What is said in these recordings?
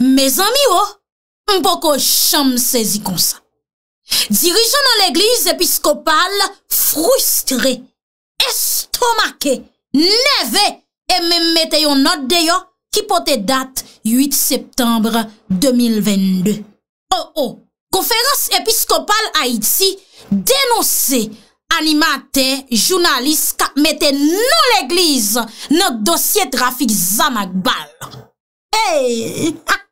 Me zami yo, mpoko chanm sezi kon sa. Dirijon nan l'Eglise Episkopal, frustre, estomake, neve, eme meteyon not deyo ki pote dat 8 Septembre 2022. Oh oh, Konferans Episkopal Haïti denonse animate jounalist ka meteyon nan l'Eglise nan dosye trafik Zama Gbal. Ah,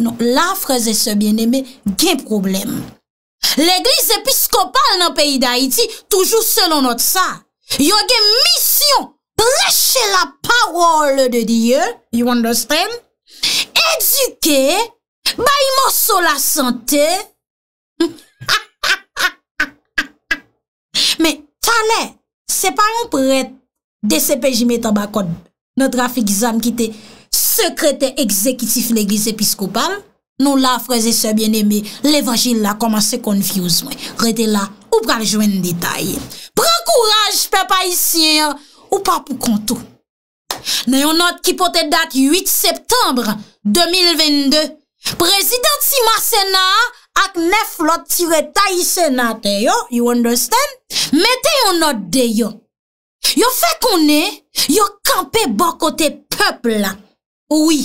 Non, la fraze se bien eme gen problem. L'Eglise episkopal nan peyi d'Haïti, toujou se non not sa. Yo gen misyon, pleche la parol de Diyo, you understand? Eduke, ba imoso la sante. Me, tane, se pa yon prete, de se peji me tabakot, no trafik zan ki te... sekrete ekzekitif l'Eglise Episkopal, nou la freze se bien eme, l'Evangile la koman se konfuse, rete la, ou pral jwen detay. Pran kouraj, pepa isyen yo, ou pa pou kontou. Neyon not ki pote dat 8 septembre 2022, prezident si masena, ak neflot tiret ta isena te yo, you understand? Meteyon not deyo, yo fe konen, yo kampe bokote pepl la, Ouwi,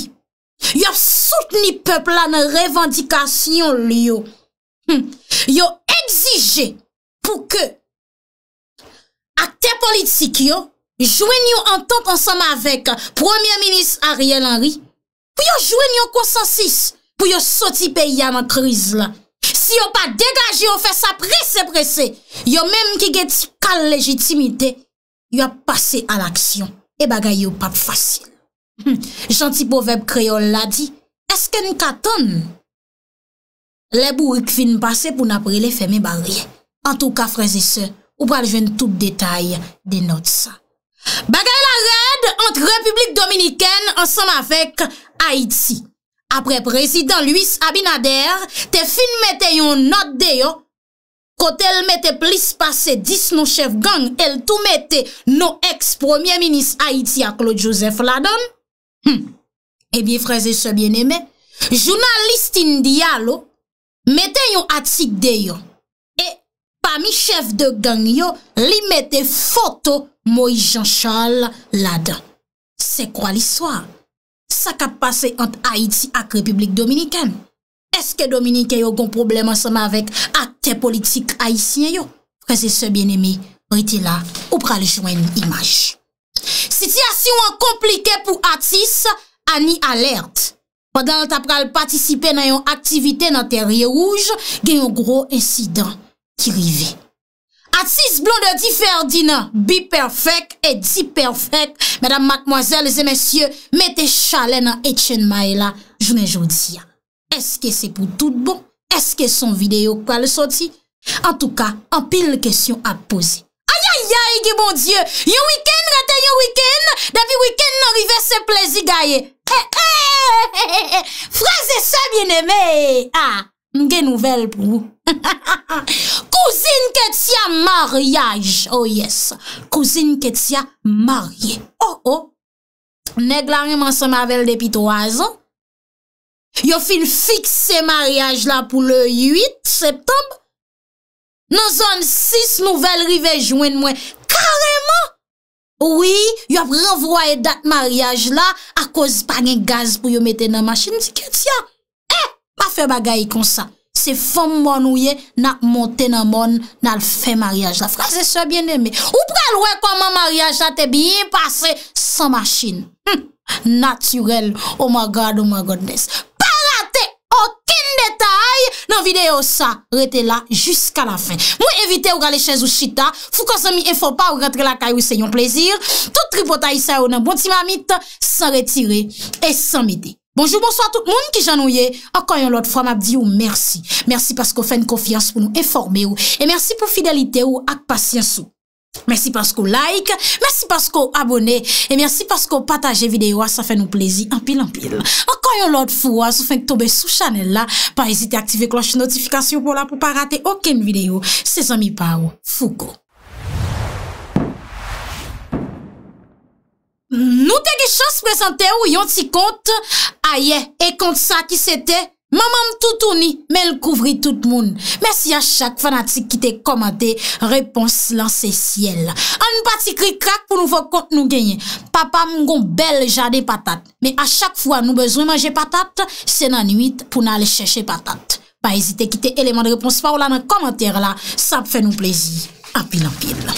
yo souten ni pepla nan revendikasyon li yo. Yo exije pou ke akte politik yo, jwen yo antant ansama vek Premier Minist Ariel Henry, pou yo jwen yo konsensis pou yo soti peya nan kriz la. Si yo pa degaje yo fe sa prese prese, yo menm ki geti kal legitimite, yo pase al aksyon e bagay yo pa fasil. Hmm. Janti poveb kreol la di Esken katon Le burik fin pase pou napri le feme bari Antou ka freze se Ou pral jwen tout detay de not sa Bagay la red Ante Republik Dominiken Ansem avek Haiti Apre prezident Luis Abinader Te fin mette yon not de yo Kot el mette plis pase Dis nou chef gang El tou mette nou ex premier minis Haiti a Claude Joseph Ladon Hm. Ebi eh freze se bieneme Jounalistin diya lo Meten yon atik deyo E pa mi chef de gang yo Li meten foto Mojanshal ladan Se kwa liswa? Sa ka pase ant Haiti Ak Republik Dominikane? Eske Dominike yo gon problem asema Avek akte politik Haitien yo? Freze se bieneme O iti la ou pra li jwen imaj Siti Mwen komplike pou Atis, an ni alert. Padan l tap pral patisipe nan yon aktivite nan terye rouge, gen yon gro insidan ki rive. Atis Blondie Ferdinand, bi perfek et di perfek. Madame, mademoiselles et messieurs, mette chale nan Etienne Maela, jme jodi ya. Eske se pou tout bon? Eske son video kwa le soti? En tou ka, an pil le kesyon ap pose. Ayay, ki bon Diyo. Yo wikend, rate yo wikend. Depi wikend, nan rive se plezi gaye. Fraze sa, mwen eme. Ah, mwen gen nouvel pou. Kouzin ke tia maryaj. Oh yes. Kouzin ke tia marye. Oh oh. Nè glan yon man se mabel de pitouaz. Yo fin fik se maryaj la pou le 8 septembre. nan zon 6 nouvel rivejwen mwen, kareman, oui, yop renvwa e dat maryaj la, a koz pa gen gaz pou yo mete nan masjin, ti ket ya, eh, ma fe bagay kon sa, se fom moun ouye, nan monte nan moun, nan fe maryaj la, frase se bien deme, ou prel we kon moun maryaj la, te biye pase, san masjin, hmm, natyrel, oh my god, oh my godness, nan videyo sa rete la jusqu'a la fin. Mwen evite ou gale chenj ou chita, fou kon se mi enfon pa ou rentre la kay ou se yon plezir, tout tripotay sa ou nan bonti mamit, san retire et san mide. Bonjour, bonsoir tout moun ki jan ou ye, akanyon lot, fwa mabdi ou mersi. Mersi pasko fèn konfians pou nou enforme ou, e mersi pou fidelite ou ak pasyens ou. Mèsi paskou like, mèsi paskou abonè, e mèsi paskou patajè videyo a sa fè nou plezi anpil anpil. Ankoyon lòd fwa, sou fènk tobe sou chanel la, pa ezite aktive kloche notifikasyon pou la pou pa rate okèm videyo. Se zanmi pa ou, fugo. Nou te gè chans prezante ou yon ti kont, a ye, e kont sa ki sete? Mamam toutouni, men kouvri tout moun. Mersi a chak fanatik ki te komante, repons lan se siel. An pati kri krak pou nou fok kont nou genye. Papa mgon bel jade patat. Men a chak fwa nou bezoun manje patat, se nan nuit pou nan alè chèche patat. Pa ezite ki te eleman de repons pa ou lan nan komante la, sa pfe nou plezi. Apil apil.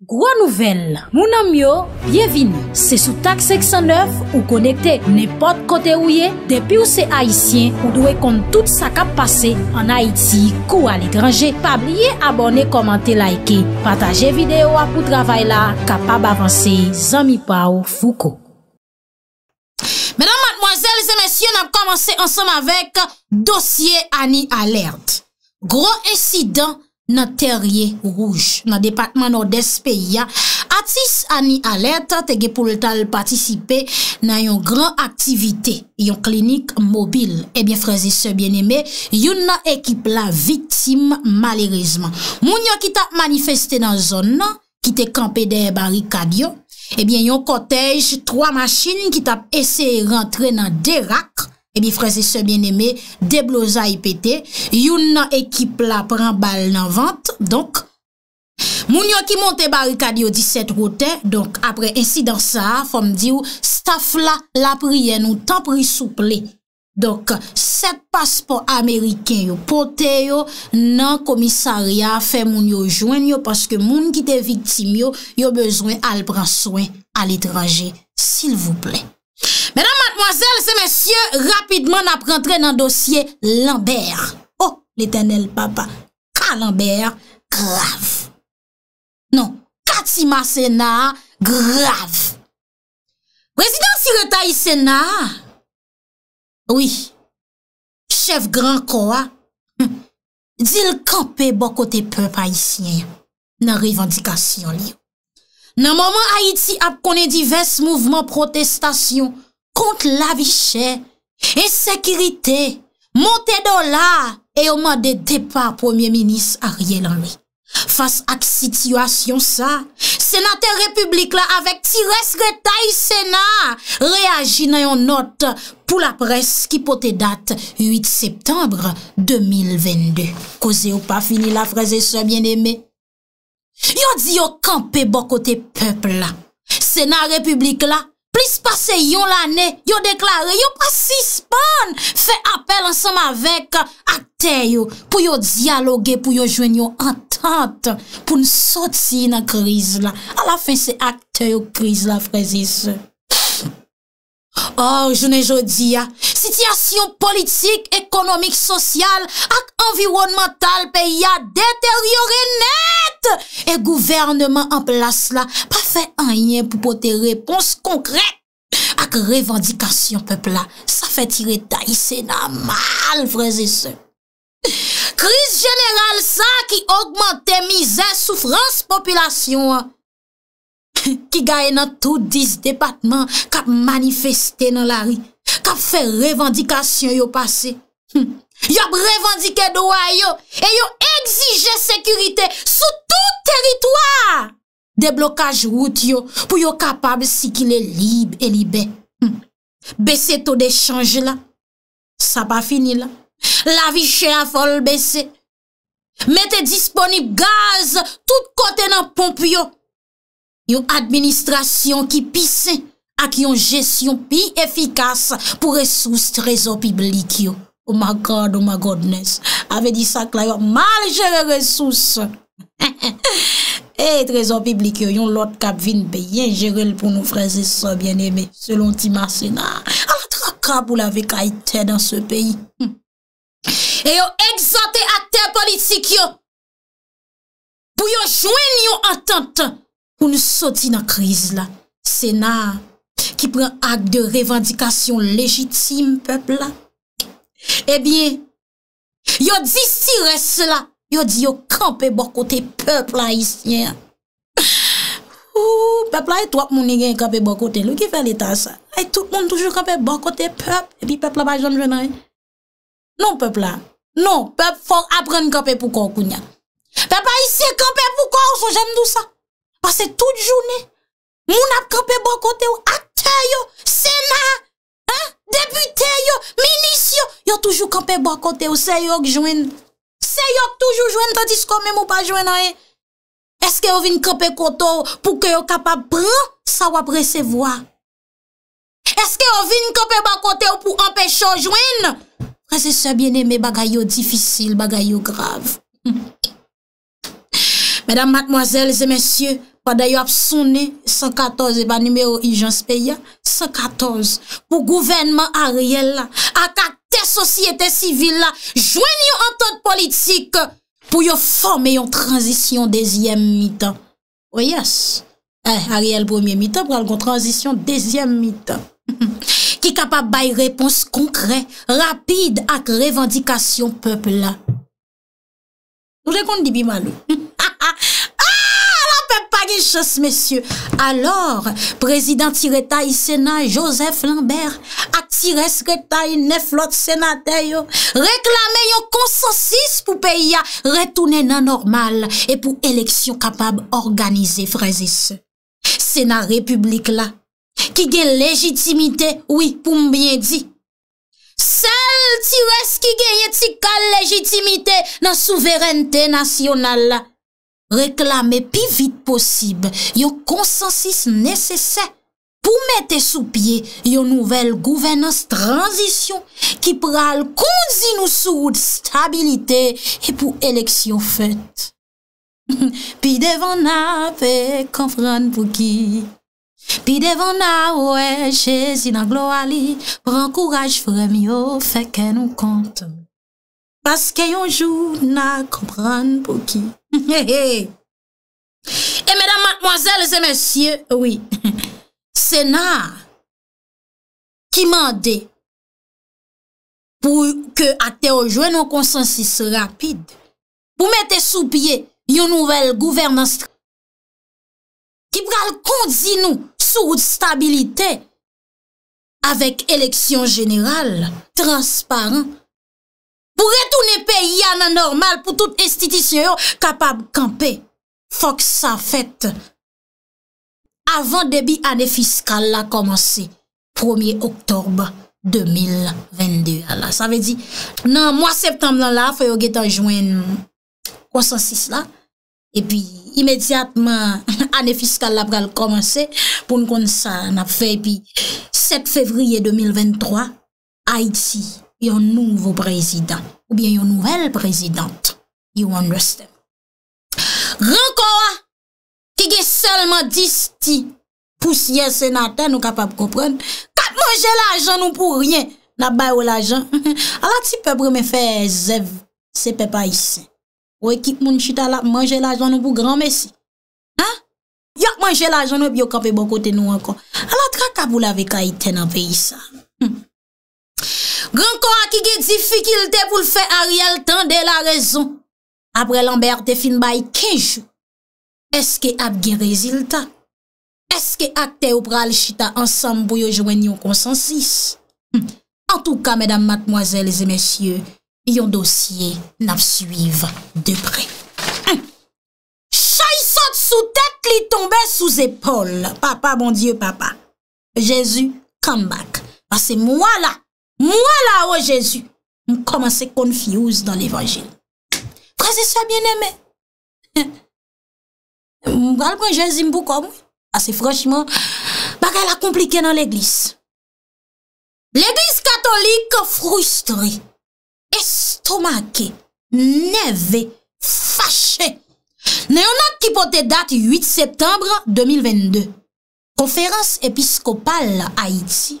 Gro nouvel, mounan myo, byevini, se sou tak 609 ou konekte nepot kote ouye, depi ou se Haitien ou dwe kont tout sa kap pase an Haiti kou al ekranje. Pabliye abone, komante, laike, pataje videyo apou travay la, kapab avanse, zami pa ou fuko. Menan madmoizel, zemensye, nan komanse ansam avek dosye Ani Alert. Gro esidant! nan terye rouj, nan depakman ou despe ya. Atis an ni alerta tege pou l tal patisipe nan yon gran aktivite, yon klinik mobil. Ebyen eh franze se bieneme, yon nan ekip la vitim malerizman. Moun yo ki tap manifeste nan zon nan, ki te kampe de barikadyo, ebyen eh yon kotej, 3 machin ki tap ese rentre nan derak, Ebi freze se bien eme, debloza ipete, yon nan ekip la pran bal nan vante, moun yo ki monte barikad yo 17 roten, apre insi dansa a, fom di ou, staf la la prien ou tan pri souple. Donk, set paspor Ameriken yo pote yo nan komisaria fe moun yo jwen yo paske moun ki te viktim yo yo bezwen al pran swen al etraje, sil vouple. Monselle, se monsye, rapidman ap rentre nan dosye Lambert. Oh, l'Eternel Papa, kal Lambert, grav. Non, Katima Sena, grav. Prezidenti reta y Sena, oui, chef grand kwa, dil kampe bokote pe pa y Sien, nan revandikasyon li. Nan moman Haiti ap konen divers mouvment protestasyon, kont la vichè, e sekiritè, monte do la, e oman de depa Premier Minis a rye lan lè. Fas ak situasyon sa, Senatè Republik la, avek ti reskretay Sena, reagi nan yon not pou la pres ki potè date 8 Septembre 2022. Koze ou pa fini la fraze se mjen emè? Yon di yo kampe bokote pepl la. Sena Republik la, Plis pase yon lane, yo deklare, yo pasispan, fe apel ansenm avek akteyo pou yo diyaloge, pou yo jwen yo entante, pou nou sotsi yon kriz la. A la fin se akteyo kriz la, frezise. Or, oh, jounen jodi ya, sityasyon politik, ekonomik, sosyal ak environmantal peyi ya deteryore net. E gouvernman an plas la pa fe anyen pou pote repons konkre ak revandikasyon pepla sa fe tire ta yise nan mal vreze se. Kris jeneral sa ki augmente mize soufrans popilasyon. Ki gaye nan tout dis depatman kap manifeste nan la ri. Kap fe revandikasyon yo pase. Hm. Yo ap revandike dowa yo. E yo egzije sekurite sou tout teritoar. De blokaj wout yo pou yo kapab si ki le libe e libe. Hm. Bese to de chanje la. Sa pa fini la. La vi che a fol bese. Mete disponib gaz tout kote nan pomp yo. yo administrasyon ki pise ak yon jesyon pi efikas pou resous trezor piblik yo. Oh my God, oh my Godness, avè di sak la yo mal jere resous. Hey, eh, trezor piblik yo, yon lot kap vin beyen jere l pou nou freze sa bien eme. Selon ti mase na, ala trakab ou la vek ayte dan se peyi. E yo egzante ak te politik yo, pou yo jwen yon atente. pou nou soti nan kriz la, sena, ki pren ak de revendikasyon lejitim, pep la, e eh bie, yo di si res la, yo di yo kampe bokote pep la, is nyen. Pep la e twap moun e gen kampe bokote, lou ki fè l'etan sa, e tout moun toujou kampe bokote pep, e bi pep la ba jom jenay. Non pep la, non, pep fòk apren kampe poukò kou nyan. Pep la is se kampe poukò, sou jen nou sa. Pase tout jouni, moun ap kope bo kote yo, akte yo, sena, depute yo, minis yo, yo toujou kope bo kote yo, se yo k jwen. Se yo k toujou jwen, ta disko mè mou pa jwen ane. Eske yo vin kope kote yo pou ke yo kapap brin sa wap resevoa. Eske yo vin kope bo kote yo pou empèche yo jwen. Prese se bien eme bagay yo difisil, bagay yo grav. Madame, mademoiselles et messieurs, pa dayo apsouni 114, e pa nimeyo i janspe ya, 114, pou gouvenman a riel la, ak ak te sosyete sivil la, jwen yo an ton politik, pou yo fom e yon transisyon dezyem mitan. O yes, a riel pwemye mitan, pral kon transisyon dezyem mitan. Ki kapap bay repons konkre, rapide ak revendikasyon peple la. Sou jekon di bi manou? Ha! Chos, mesye, alor, prezidenti reta yi sena Joseph Lambert, ak ti res reta yi ne flot senate yo, reklamen yon konsosis pou peya retounen nan normal e pou eleksyon kapab organize, freze se. Sena republik la, ki gen legitimite, oui, pou mbyen di, sel ti res ki gen yeti kal legitimite nan souverente nasyonal la. Reklame pi vit posib yo konsensis nesesè pou mette sou piye yo nouvel gouvenans transisyon ki pral konzi nou soud stabilite e pou eleksyon fèt. Pi devan apè konfran pou ki, pi devan apè che zina glo ali, pran kouraj fremyo fèkè nou kontem. Aske yonjou na kompran pou ki. E medan matmoazel se monsye, Sena ki mande pou ke ate ojwen nou konsensis rapide pou mette sou pie yon nouvel gouverne ki pral kondzi nou sou stabilite avek eleksyon jeneral transparent Pou retounen pe, ya nan normal pou tout estitisyon yo kapab kampe. Fok sa fèt. Avant debi ane fiskal la komanse. Premier oktob 2022. Sa ve di nan mwa septemblan la fè yo getan jwen 306 la. E pi imediatman ane fiskal la pral komanse. Poun kon sa nap fè. E pi 7 fevriye 2023. Ha iti. yon nouvo prezidant, ou bien yon nouvel prezidant. You understand? Rankoa, ki ge selman dis ti pousye se nan ten, nou kapap kopren, kap manje la jan nou pou ryen, na bay ou la jan. Ala ti pe breme fe Zev, se pe pa isi. Ou e kit moun chita la, manje la jan nou pou gran mesi. Ha? Yok manje la jan nou, bi yo kape bon kote nou ankon. Ala tra ka vou la ve ka ite nan ve yisa. Granko akige difikilte pou l fe a riel tan de la rezon. Apre lamberte fin bay kejou. Eske apge rezilta? Eske akte ou pral chita ansam pou yo jwen yon konsensis? En tou ka, medam matmoazel, lese mesye, yon dosye nap suive depre. Chayisot sou tet li tombe sou zepol. Papa, bon dieu, papa. Jezu, come back. Pase mwa la. Mwala o Jezu, mkoman se konfiyouz dan evanjin. Prese se a bien eme. Mwal mwen Jezi mpou kom, ase franchman, bagay la komplike nan l'eglis. L'eglis katolik frustre, estomake, neve, fache. Ne yon an ki pote date 8 septembre 2022. Konferans episkopal a Iti.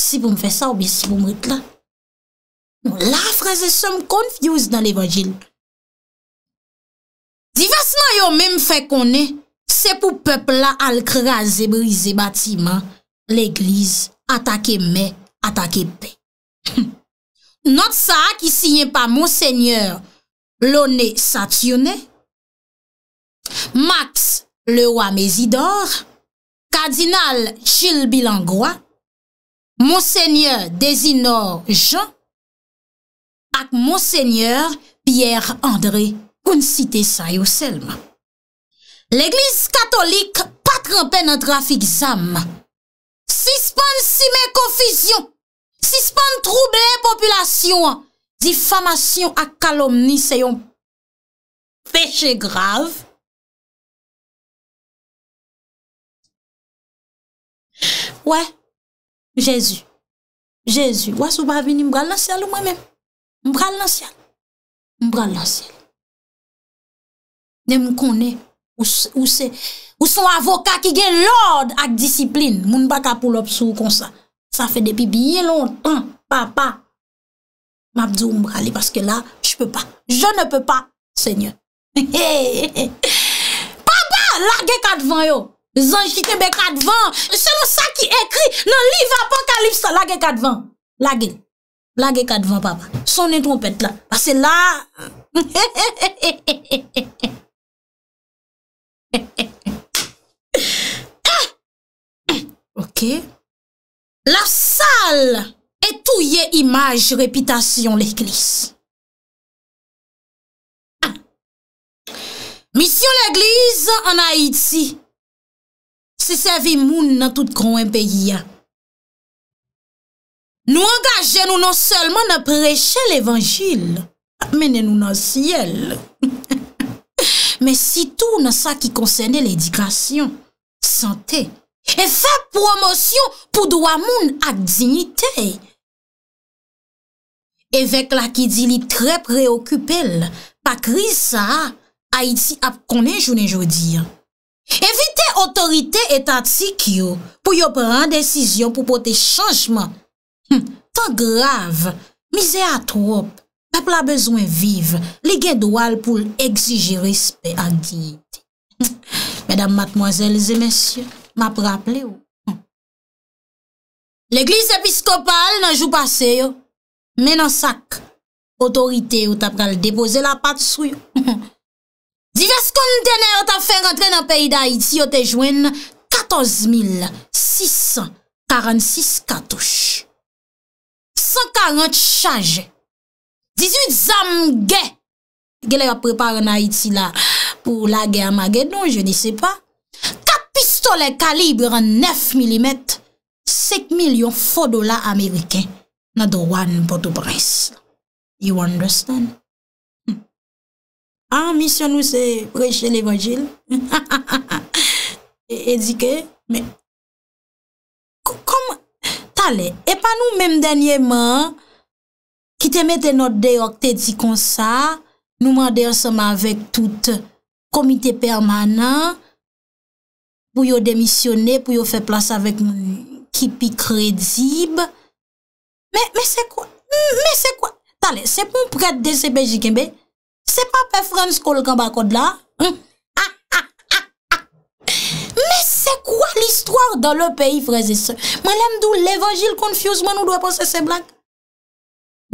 Si pou m fè sa ou bè si pou m wèk la. Non, la fraze se m konfyouz nan l'Evangile. Diversman yo mè m fè konè, se pou pepl la al kreaze brize batiman, l'Eglise atake mè, atake pè. Not sa a ki sinye pa Monseigneur Lone Satyone, Max le Ouamezidor, Kardinal Chil Bilangwa, Monsenyeur Dezino Jean ak Monsenyeur Pierre André koun site sa yo selman. L'Eglise Katolik patran pen an trafik zanman. Sispan si men konfisyon, sispan troublen populasyon, difamasyon ak kalomni seyon. Fèche grave. Ouè. Jezou. Jezou. Ou asou ba avini mbral nan sial ou mwen men? Mbral nan sial. Mbral nan sial. Nem m konen. Ou se. Ou son avoka ki gen lorde ak disiplin. Moun baka pou lop sou kon sa. Sa fe depi biye lontan. Papa. Mabdi ou mbrali. Paske la, jpe pa. Je ne pe pa. Seigneur. Papa. Large kat van yo. Zanj ki tebe ka devan. Se nou sa ki ekri. Nan li va pa kalib sa. Lage ka devan. Lage. Lage ka devan papa. Sonen trompet la. Pase la. Ok. La sal etouye imaj repitasyon l'eklis. Ah. Misyon l'eklis an Haiti. se seve moun nan tout konwen peyi ya. Nou angaje nou nan selman nan preche l'evangil, menen nou nan siyel. Men si tou nan sa ki konsene l'edikasyon, sante, e fa promosyon pou doa moun ak dignite. E vek la ki di li tre preokupel, pa kri sa, a iti ap konen jounen jodi ya. Evite otorite etatik yo pou yo pran desisyon pou pote chanjman. Hm, tan grave, mizea trop, pepla bezwen vive, li gen doal pou l'exige respect anginite. Hm, Medam matmoazelze, mensyon, ma pranple yo. Hm. L'eglise episkopal nan jou pase yo, menan sak otorite yo tap pran depoze la pat sou yo. Divers kondene yo ta fè rentre nan peyi da Haiti yo te jwen 14,646 katosh. 140 chaje, 18 zam ge, ge le yo prepare nan Haiti la pou la ge a ma ge nou, je ne se pa, 4 pistole kalibre 9 mm, 7 milyon fò do la Amerikè, not the one poto brez. You understand? Ha, misyon nou se prejè l'évangil. Ha, ha, ha, ha. E, e dike, men. Kom, kom, talè. E pa nou menm denye men, ki te mette not deyo ak te di kon sa, nou man deyo som avèk tout komite permanent, pou yo demisyonè, pou yo fè plas avèk moun kipi kredib. Men, men se kwa? Men se kwa? Talè, se pou mprede dese bejike mbe, Se pape frans kol kamba kod la. Hm? Ah, ah, ah, Me se kwa l'histoire dan le peyi freze se? Malem dou l'evangil konfiosman ou dwe panse se blanke?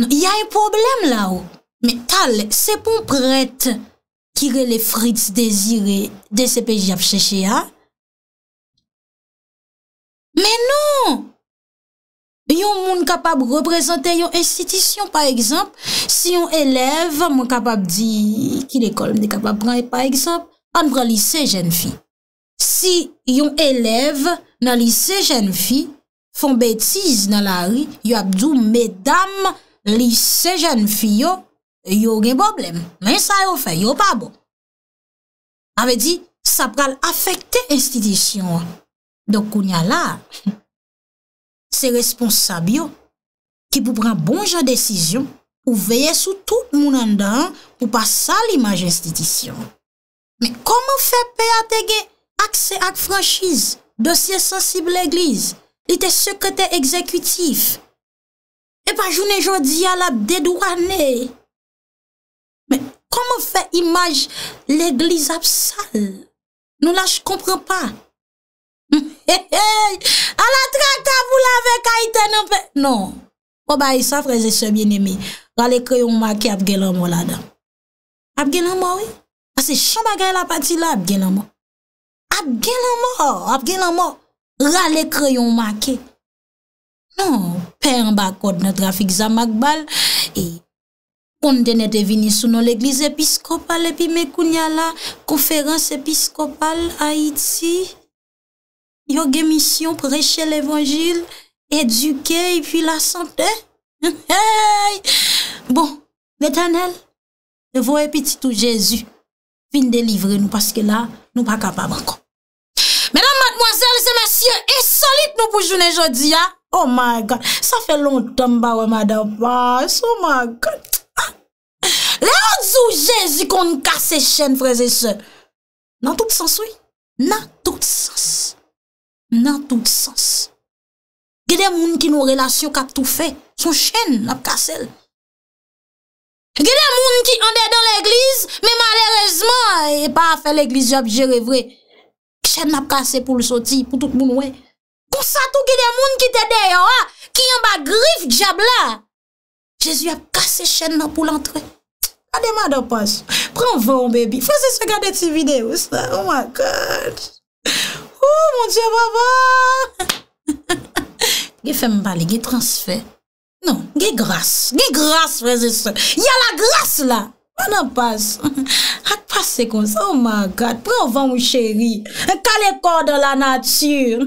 Non, y a yon problem la ou. Me oh. tal, se pon pret kire le frits dezire de se peyi jav cheshe ya? Me non! Yon moun kapab reprezentè yon institisyon, pa ekzamp, si yon elev, moun kapab di ki dekol, moun de kapab pran, pa ekzamp, an pran lise jen fi. Si yon elev nan lise jen fi, fon betiz nan la ri, yon apdou, medam lise jen fi yo, yo gen boblem. Men sa yo fe, yo pa bo. A ve di, sa pral afekte institisyon. Dok koun ya la. Se responsabyo ki pou pran bon jan desisyon pou veye sou tout moun an dan pou pa sa l'imaj institisyon. Men koman fe pe ate gen akse ak franschize dosye sensib l'eglize li te sekrete ekzekwitif? E pa jounen jodi al ap dedou ane? Men koman fe imaj l'eglize ap sal? Nou la j kompran pa. he he, ala trakta pou la vek a ite nan pe, nan, po ba yisa freze se biene me, rale kreyon make ap genan mo la dam, ap genan mo we, ase chan bagay la pati la, ap genan mo, ap genan mo, ap genan mo, rale kreyon make, nan, pe an bakot nan trafik zamak bal, e, kontenete vini sou nan l'eglis episkopal, epi mekunyala, konferans episkopal, a iti, Yo gemisyon preche l'evangil, eduke, epi la sante. Bon, l'Eternel, devoye petitou Jezu, fin de livre nou, paske la nou pa kapab ankon. Menan madmoizer, lise masye, esolit nou pou jounen jodi, ha? Oh my God, sa fe lontan ba wè madan bas, oh my God. Le anzou Jezu kon kase chen freze se, nan tout sens wè, nan tout sens wè. nan tout sens. Gede moun ki nou relasyon kap tou fe, sou chen ap kasel. Gede moun ki ande dan l'eglize, men malerezman, e pa a fe l'eglize, jop jere vre. Chen ap kase pou l'soti, pou tout moun we. Kousa tou gede moun ki te deyo, ki yon ba grif jabla. Jezu ap kase chen nan pou l'entre. A deman do pos. Pren voun bebi. Fose se gade ti video sa. Oh my God. Ou, moun dje baba. Ge fè mbale, ge transfer. Non, ge gras. Ge gras, vè zè sè. Ya la gras la. Moun an pas. Ak pas se kon se. Oh my God. Pre ouvan moun chéri. Kalè kor bon de la natyur.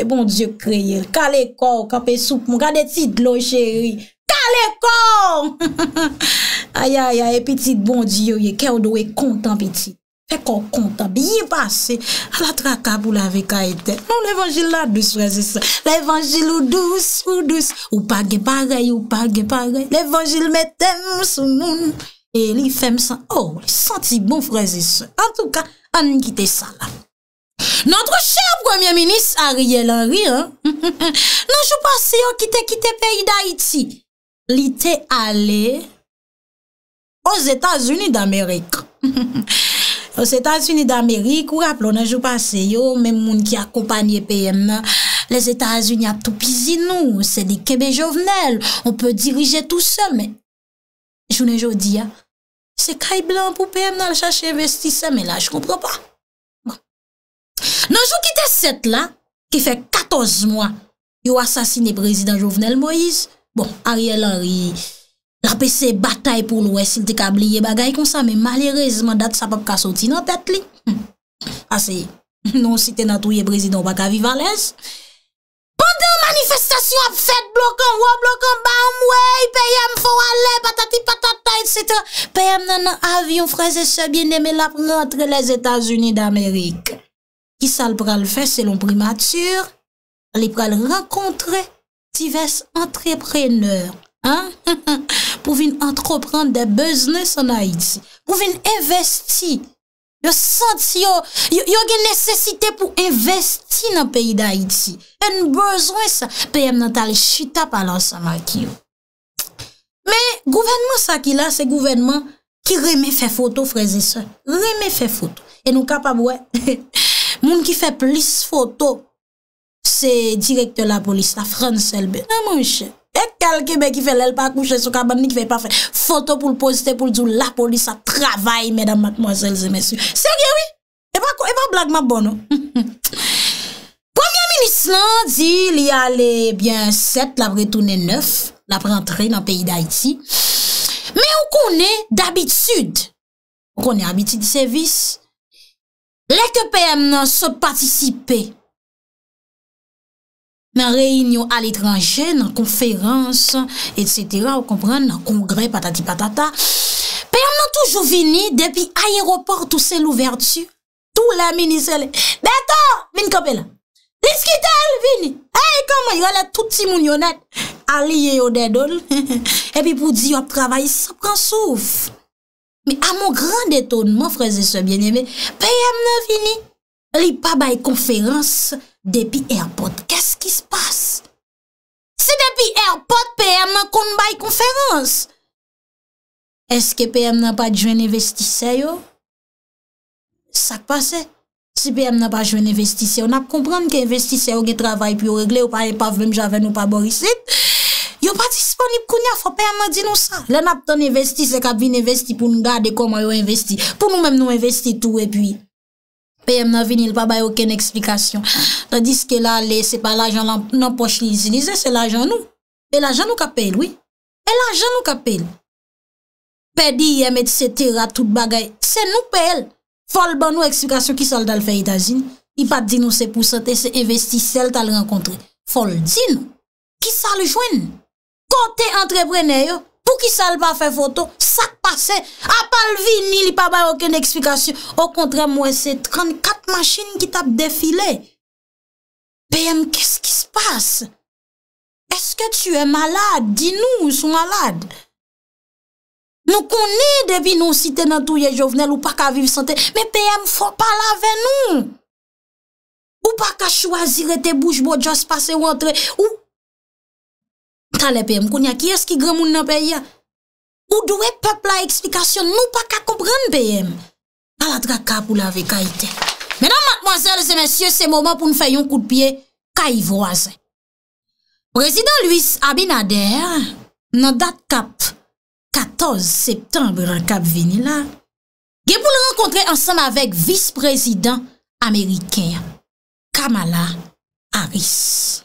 E bon dje kreyel. Kalè kor. Kapè souk moun. Kadè tit lo chéri. Kalè kor. Aya, aya, e pitit bon dje. Ye kè ou do e kontan pitit. E kon konta biye pase... A la traka pou la veka ete... Non, l'evangil la douz freze se... L'evangil ou douz, ou douz... Ou page parey, ou page parey... L'evangil metem sou nun... E li fem san... Oh, senti bon freze se... En tout ka, an nou kite sa la... Notre cher premier ministre Ariel Henry... Non, jou passe yo kite kite peyi da iti... Li te ale... Os Etats-Unis d'Amerik... Os Etats-Unis d'Amerik, ou rappel, ou nanjou pa se yo, men moun ki akompanye PM nan, les Etats-Unis ap tou pizi nou, se de kebe jovenel, on peut dirije tout se, men. Jounen joudi, ya, se kay blan pou PM nan chache investi se, men la, j kompre pa. Nanjou bon. ki te set la, ki fe 14 mwa, yo asasine prezident jovenel Moïse, bon, Ariel Henry, La pe se batay pou lwes, il te kabliye bagay konsa, me malirezman dat sa pap kasoti nan tet li. Hmm. Ase, ah, non si te natouye prezidon baka vivalens. Pande an manifestasyon ap fet blokon, wap blokon, ba mwey, peyem fowale, patati patata, etc. Peyem nan nan avyon fraze se bienemel ap rentre les Etats-Unis d'Amerik. Ki sal pral fes selon primatur, li pral rakontre tives entrepreneur. pou vin entrepren de beznes an Haiti pou vin investi yo senti yo yo gen nesesite pou investi nan peyi d'Haiti pou yen nan tali chita pa lan san maki yo me, gouvenman sa ki la se gouvenman ki reme fe foto freze se, reme fe foto e nou kapab we moun ki fe plis foto se direkte la polis la fran selbe, nan moun chek E kalkebe ki fe lèl pa kouche sou kaban ni ki fe pa fe foto pou l'posite pou l'di ou la polis sa travay mèdam matmozèl zè mèsyou. Serye wè, e pa blagman bon. Premier ministre nan di li a lè bien 7, la bretounè 9, la pre-entrée nan peyi d'Haïti. Mè ou konè d'abitud, ou konè abitud di servis, lèk e pèm nan se patisipè. nan reynyon al etranje, nan konferans, et cetera, ou komprende, nan kongre, patati patata. Pe yon nan toujou vini depi ayeroport ou sel ouvertu, tou la mini sel. Be ato, min kapela, liskitel vini, e komo yon la touti moun yonet, a liye yon dedol, e pi pou di yon ap travay sa pransouf. Me a moun gran detonman, freze se bienyeme, pe yon nan vini, li pa bay konferans depi ayeroport. Ki se passe? Se depi airport, PM nan kon ba y konferans? Eske PM nan pa djwen investise yo? Sak pase? Se PM nan pa djwen investise yo, nap kompran ke investise yo ge travay pi yo regle, yo pa vem jave nou pa borisit, yo pa disponib kounyafo PM nan di nou sa. Le nap ton investise, kap vin investi pou nou gade koman yo investi. Pou nou men nou investi tou e pi. peye m nan vinil pa bay oken eksplikasyon. Ta diske la, le, se pa l ajan nan poch ni zinize, se l ajan nou. E l ajan nou ka pel, oui. E l ajan nou ka pel. Pedi, emet, setera, tout bagay, se nou pel. Fol ban nou eksplikasyon ki sol dal fey itazin. I pat di nou se pousate, se investi, sel tal renkontre. Fol di nou. Ki sol jwen? Kote entreprenay yo, Pou ki sal pa fe foto, sa te pase. A pa l vi, ni li pa bay oken eksplikasyon. Ou kontre mwen, se 34 machin ki tap defile. PM, kesk ki se passe? Eske tu e malade? Di nou sou malade? Nou konen de vi nou site nan touye jovenel ou pa ka viv sante. Men PM, fwa pa lave nou? Ou pa ka chwazire te boujbo, jas pase rentre? Ou? Kale bèm, koun ya kios ki gremoun nan bèy ya. Ou dwe pepla eksplikasyon nou pa ka koubran bèy em. Aladra kap ou la vek a ite. Menan matmoazèl zè mensyè, se moman pou nou fè yon kout pye ka yivoazè. Prezident Louis Abinader, nan dat kap 14 septembre an kap vinila, ge pou lè renkontre ansan avèk vice-prezident amerikè, Kamala Harris.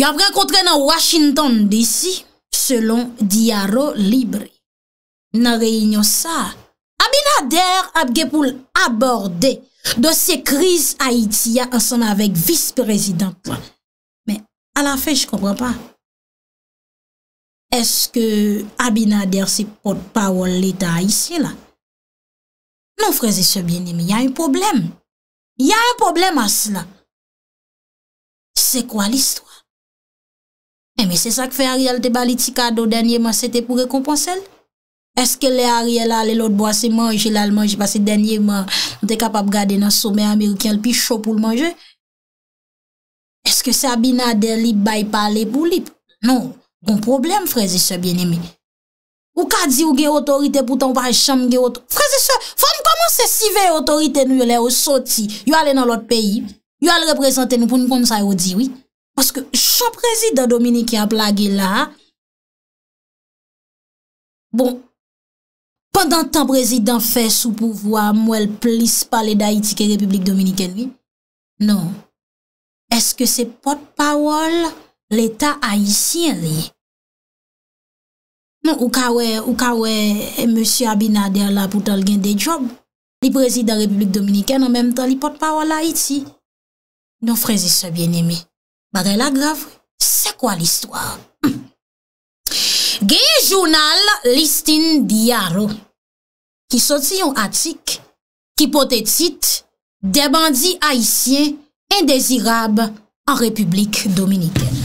Yav renkontre nan Washington DC selon Diaro Libre. Nan reynyon sa, Abinader apge pou l'aborde do se kriz Haitia ansan avèk vice-prezident. Mè, a la fè, j kompran pa. Eske Abinader se potpawol l'Etat Haitien la? Non freze se bjeni, mè, y a yon problem. Y a yon problem asla. Se kwa l'histoire? Emi, se sa ke fe Ariel te bali ti kado denye man, se te pou rekompansel? Eske le Ariel ale lout boase manje, lal manje pasi denye man, nou te kapap gade nan soumen Amerikyan lpichou pou lmanje? Eske se Abinader lip bay pale pou lip? Non, bon problem, freze se, bien emi. Ou ka di ou ge otorite pou ton vaj cham ge otorite? Freze se, fom koman se sive otorite nou yo le ou soti? Yo ale nan lot peyi, yo ale represente nou pou nou konsay ou diwi? Paske chan prezident Dominikè a plage la, bon, pandan tan prezident fè sou pouvoa, mwen plis pale da iti ke Republik Dominikè nwi, non, eske se potpawol l'Etat a iti en li? Non, ou kawe, ou kawe, e eh, monsi Abinader la pou tal gen de job, li prezident Republik Dominikè nan menm tan li potpawol la iti, non frezi se bien emi. Badre la grav, se kwa l'histoire? Hmm. Ge yon jounal listin di yarou, ki soti yon atik, ki potetit, debandi haisyen indezirab an republik dominiken.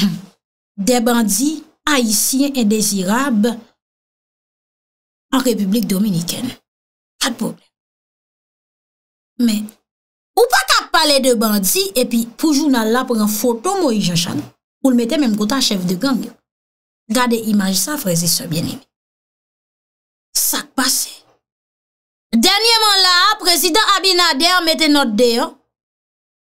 Hmm. Debandi haisyen indezirab an republik dominiken. Had pouble. Men, Ou pa ka pale de bandi, epi poujou nan la pregan foto mou i jachan, ou l mette menm kota chef de gang. Gade imaj sa freze se bien eme. Sak pase. Dernyeman la, prezident Abinader mette not deyo.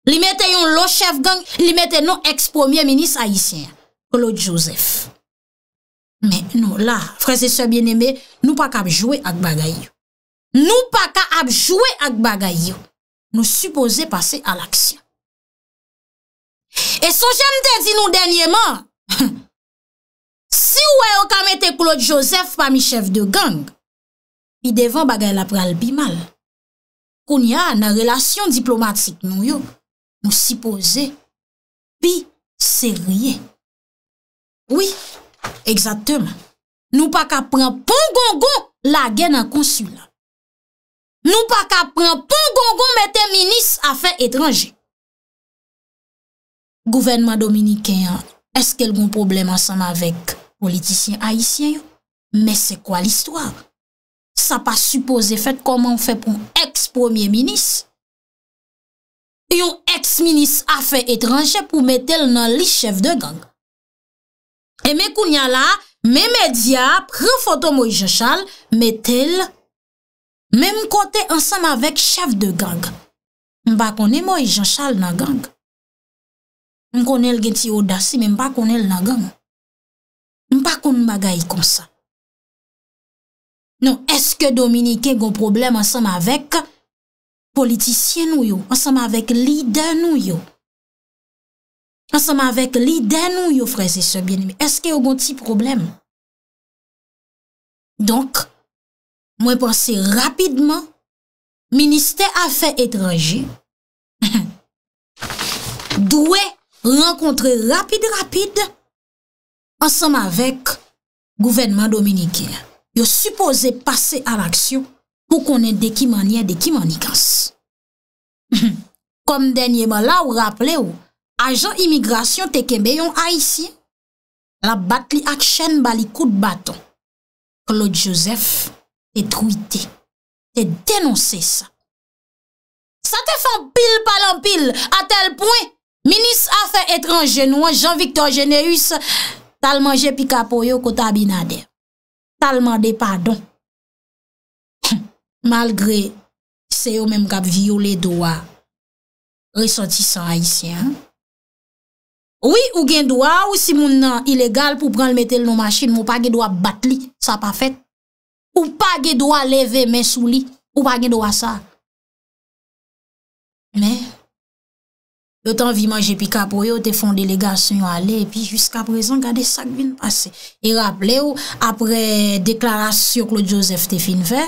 Li mette yon lo chef gang, li mette non ex-premier menis haisyen, Claude Joseph. Men, nou la, freze se bien eme, nou pa ka apjou ak bagay yo. Nou pa ka apjou ak bagay yo. nou suppose pase al aksyon. E so jen te di nou denye man, si ou wè yo kamete koulot Joseph pa mi chef de gang, pi devan bagay la pral bi mal, koun ya nan relasyon diplomatik nou yo, nou suppose, pi serye. Oui, egzatèman, nou pa ka pran pou gongon la gen an konsula. Nou pa ka pren pou gongon metè minis a fe etranje. Gouvernman Dominiken, eskel goun problem asan avèk politisyen haisyen yo? Mè se kwa l'histoire? Sa pa suppose fèt koman fè pou mè ex-premier minis? Yon ex-minis a fe etranje pou metè l nan li chef de gang. E mè kounyan la, mè media, prè foto mò i jè chal, metè l Mem kote ansam avek chèv de gang. Mpa konen mo yon chal nan gang. Mpa konen gen ti odasi men mpa konen nan gang. Mpa konen bagay kon sa. Non, eske Dominique yon problem ansam avek politisyen nou yo. Ansam avek lider nou yo. Ansam avek lider nou yo freze se bien. Eske yon ti problem. Donk. Mwen panse rapidman, Ministè a fè etranji, dwe renkontre rapid-rapid, ansanm avèk gouvenman Dominikè. Yo suppose pase al aksyon, pou konen dekimanye dekimanikans. Kom denye man la ou rappele ou, ajan imigrasyon tekeme yon a yisi, la bat li ak chen bali kout baton. Claude Joseph, te truite, te denonse sa. Sa te fan pil palan pil, a tel poin, minis a fe etran genouan, Jean-Victor Geneus, talman jepi kapoyo kota binade, talman de padon. Malgre, se yo menm kap viole doa, resenti sa a isi, oui, ou gen doa, ou si moun nan ilegal pou pran l metel nou machin, moun pa gen doa bat li, sa pa fet, Ou pa gen do a leve men sou li, ou pa gen do a sa. Men, yo tan vi manje pi kapo yo, te fonde legasyon yo ale, pi jiska prezon gade sak bin pase. E rapple yo, apre deklarasyon klo Joseph te finve,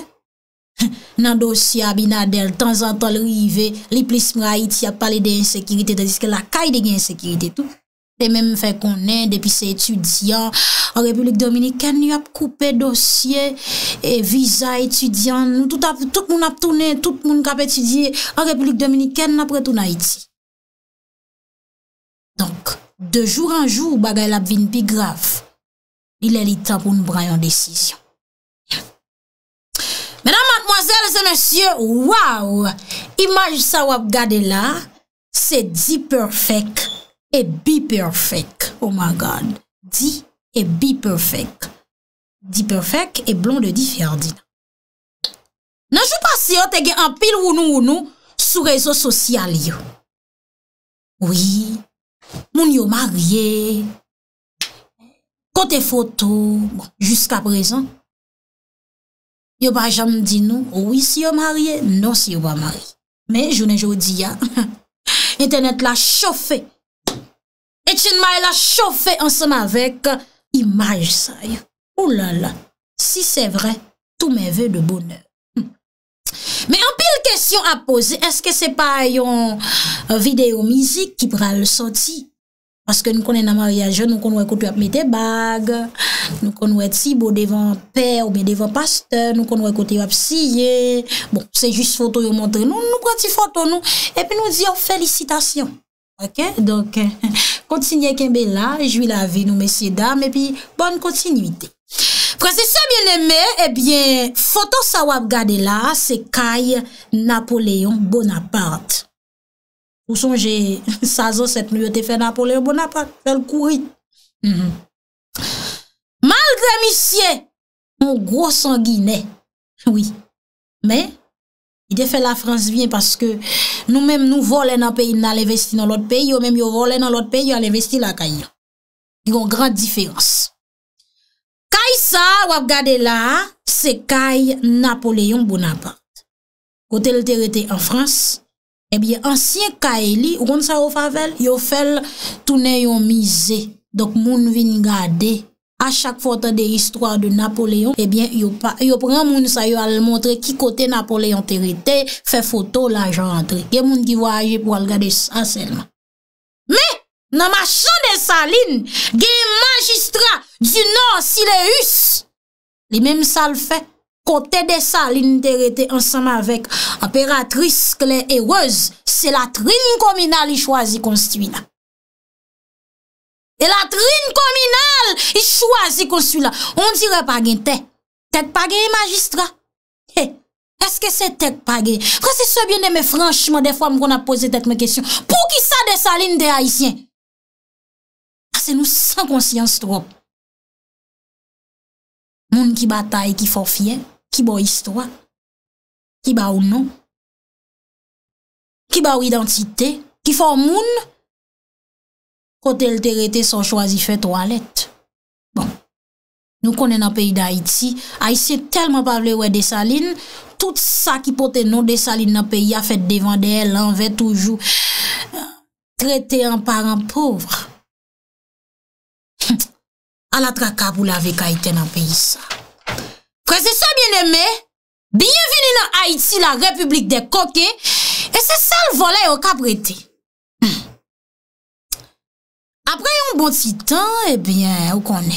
nan dosye Abinadel, tan zan tol rive, li plis mra iti ap pale de insekirite, tadiske la kay de gen insekirite tou. Te men fè konen depi se etudyan An Republik Dominikèn Ni ap koupe dosye Visa etudyan Tout moun ap tounen Tout moun kap etudye An Republik Dominikèn Napre toun Haiti Donk De jour an jour bagay lap vin pi grav Il elita pou nou bray an desisyon Menan madmoizel Se nonsye Wow Imaj sa wap gade la Se di perfek E bi-perfek. Oh my God. Di e bi-perfek. Di-perfek e blon de di-ferdin. Nan jou pasyon te gen an pil wounou wounou non sou rezo sosyal yo. Oui. Moun yo marye. Kote foto. Bon, Juska prezon. Yo ba jam di nou. Ou si yo marye. Non si yo ba marye. Men jounen joun di ya. Internet la chofe. Et jen ma la chofe ansem avek imaj sa yo. Ou lala, si se vre, tou men ve de boner. Me anpe l kesyon apose, eske se pa yon videyo mizik ki pral soti? Paske nou konen nan maryaje, nou konen wakote wap mete bag, nou konen wakote wap si bo devan per ou devan pasteur, nou konen wakote wap si ye, bon, se jist foto yo montre, nou konen ti foto nou, epi nou di yo felicitasyon. Ok, donk, kontinye kembe la, jwi la vi nou mesye dam, epi, bon kontinuité. Fransese, mwen eh eme, epi, foton sa wap gade la, se kay Napoléon Bonaparte. Ou son jè, sa zon, set nou yote fè Napoléon Bonaparte, fè l'kouri. Mm-hmm. Malgrè misye, mwen gros sanguine, oui, men, I de fè la Frans byen paske nou mèm nou volè nan peyi nan le vesti nan lot peyi, yo mèm yo volè nan lot peyi, yo alè vesti la kanyan. Yo yon gran diférense. Kay sa wap gade la, se kay Napoléon Bonaparte. Kote l'terite an Frans, ebyen ansyen kay li, yon sa ou favel, yo fèl toune yon mize, dok moun vin gade. A chak fote de histwa de Napoléon, ebyen, eh yo preman moun sa yo al montre ki kote Napoléon terite, fe foto la jan entre. Gen moun ki waje pou al gade sa selman. Me, nan machon de Saline, gen magistra du Nord Sileus, li menm sa l fe, kote de Saline terite ansanman vek, aparatris klen ewez, se la trin komina li chwazi konsti wina. E la trin kominal, i chwazi konsulat. On dire pagin, te? Tet pagin e magistrat? Te? Eske se tet pagin? Fransi se bien de me franchman, defwa m kon a pose tet me kesyon. Pou ki sa de salin de haisyen? Ase ah, nou san konsyans trob. Moun ki batay ki forfyen, ki bo istwa, ki ba ou non, ki ba ou identite, ki for moun, Kotel terete son chwazi fè toalet. Bon, nou konen an peyi d'Haïti, Haïti se telman pavle wè de salin, tout sa ki pote non de salin nan peyi a fèt devan de el, an vè toujou tretè an paran povre. An atrakap ou la vek Haïti nan peyi sa. Prese sa bienemme, biye vini nan Haïti la republik de koke, e se sal vole yo kap rete. Apre yon bon titan, ebyen, eh ou konen?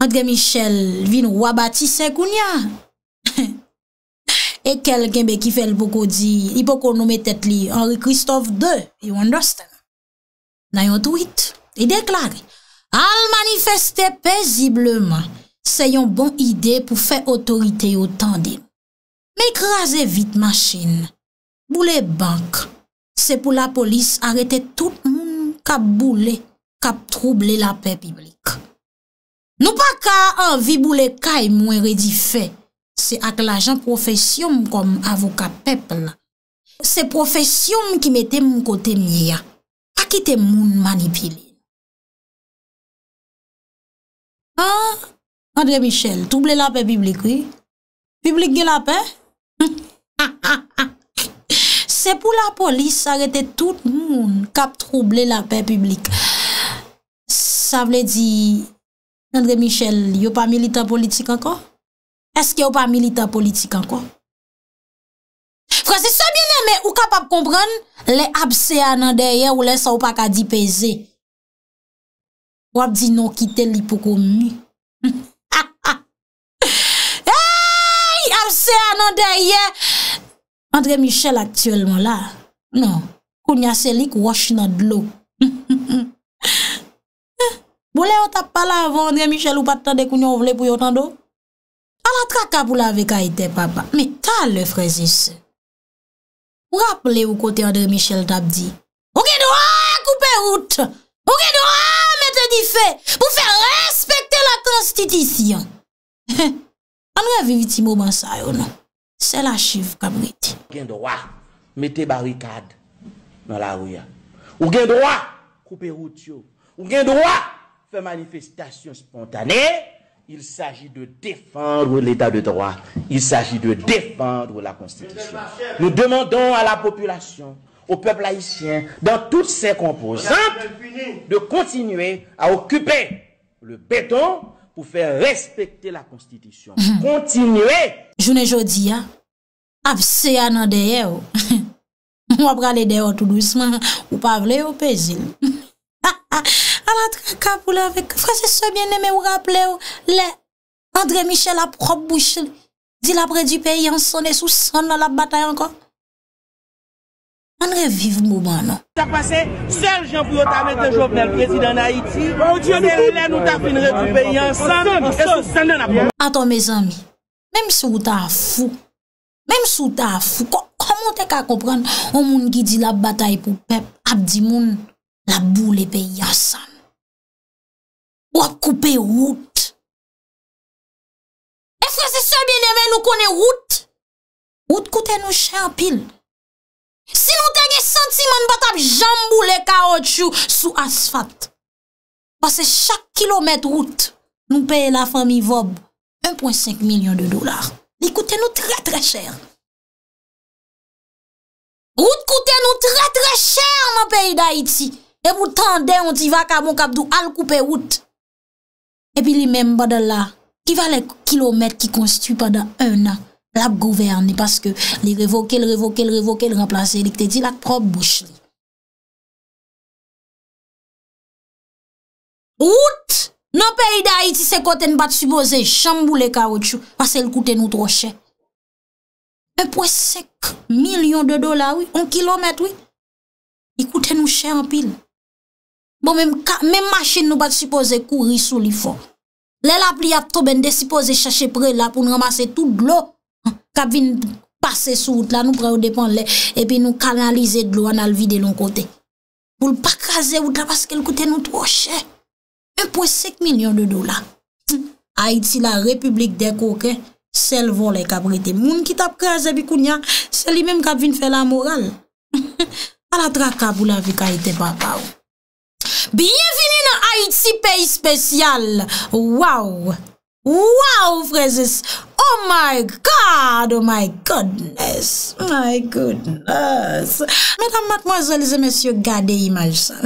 Andre Michel, vin wabati Sekounia. E kel genbe ki fel poko di, i poko nou metet li Henri Christophe II, you understand? Nayon tweet, i e deklare, al manifeste pezibleman, se yon bon ide pou fe otorite yon tanden. Me krasen vit masin, bou le bank, se pou la polis arete tout mou. kap boulè, kap troublè la pè piblik. Nou pa ka an vi boulè kaj mwen redifè, se ak la jan profesyon kom avokat pepl, se profesyon ki metè mwen kote mwen ya, ak itè mwen manipilè. Ha? André Michel, troublè la pè piblik, oui? Piblik gen la pè? Hm? Ha! Ha! Ha! Ha! pou la polis. Arrete tout moun kap trouble la pey publik. Sa vle di Andre Michel, yo pa militan politik anko? Eske yo pa militan politik anko? Fransi, sa biene mè ou kap ap kompran le apse anan derye ou le sa ou pa ka di peze. Ou ap di non kite li pou komu. Hey! Apse anan derye! Hey! Andre Michel aktuelman la, nou, kou nyase lik wach nan dlo. Bwole yo tap pala avon Andre Michel ou patande kou nyon vle pou yotando? A la traka pou la veka ite papa, me tal le frezise. Wap le ou kote Andre Michel tap di, ouke do a koupe route, ouke do a mette di fe, pou fe respekte la konstitisyon. Andre vivi ti mouman sa yo nou. C'est la chiv Vous droit droit mettre mettre dans dans la rue. Ou gen routes. couper route. Vous Ou droit faire faire manifestation spontanée. Il s'agit de défendre l'état de droit. Il s'agit de défendre la constitution. Nous demandons à la population, au peuple haïtien, dans toutes ses composantes, de continuer à occuper le béton pou fè respektè la konstitisyon. Mhm. Kontinue! Jounè jodi ya, apse ya nan deye yo. Mwa pralè deyo tout douzman, ou pavle yo pezil. Ha ah, ha, ah, alat kakap ou la vek, fwese sebyen eme ou rapple yo, le André Michel la prop bouchel, di la pre du peyi, an sonè sou sonè la batay ankon. anre viv mou ban nan. Ato me zami, mem si wou ta a fou, mem si wou ta a fou, komon te ka kompran, wou moun ki di la batay pou pep, ap di moun, la bou le pe yasan. Wou a koupe wout. E fwa se sebi eleve nou kone wout, wout koute nou chan pil. Si nou tege sentiman bat ap jambou le kaotchou sou asfat, pase chak kilomet route, nou peye la fami vob 1.5 milyon de dolar. Li koute nou tre tre chèr. Route koute nou tre tre chèr man peye da iti. E pou tande yon ti va kabon kabdou al koupe route. E pi li men badala ki vale kilomet ki konstu pa da 1 an. La gouverne, paske li revoke, li revoke, li revoke, li remplace, li kte di la kprobe bouch li. Wout, nan peyi da iti se kote n bon, bat suboze, chambou le karo chou, paske li koute nou troche. E pwe sek, milyon de dola, oui, on kilometre, oui, li koute nou che en pil. Bon, men machine nou bat suboze, kouri sou li fon. Le la pli ap troben de suboze chache pre la pou nou ramase tout glop. Kap vin pase sou out la, nou pre ou depan le, epi nou kanalize dlo an alvi de loun kote. Poul pa kaze out la, paske l kote nou troche. Un po sek milyon de dola. Haiti la republik de koke, sel vol le kap rete. Moun ki tap kaze bi kounya, sel li men kap vin fe la moral. Pal atra ka pou la vi ka ite papaw. Bienveni nan Haiti pey spesyal. Waww! Waw Frezis, oh my God, oh my Godness, my Godness. Metan matmazalize, mesye, gade imaj sa.